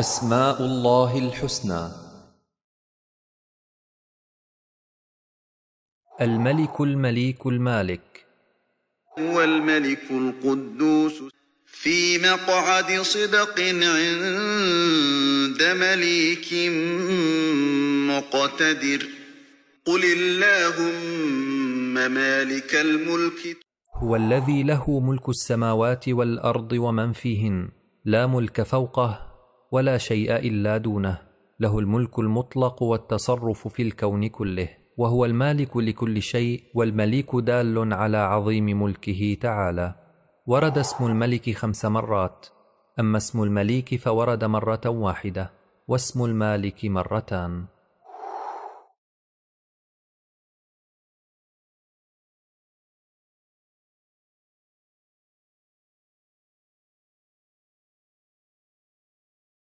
أسماء الله الحسنى الملك المليك المالك هو الملك القدوس في مقعد صدق عند مليك مقتدر قل اللهم مالك الملك هو الذي له ملك السماوات والأرض ومن فيهن لا ملك فوقه ولا شيء الا دونه له الملك المطلق والتصرف في الكون كله وهو المالك لكل شيء والمليك دال على عظيم ملكه تعالى ورد اسم الملك خمس مرات اما اسم المليك فورد مره واحده واسم المالك مرتان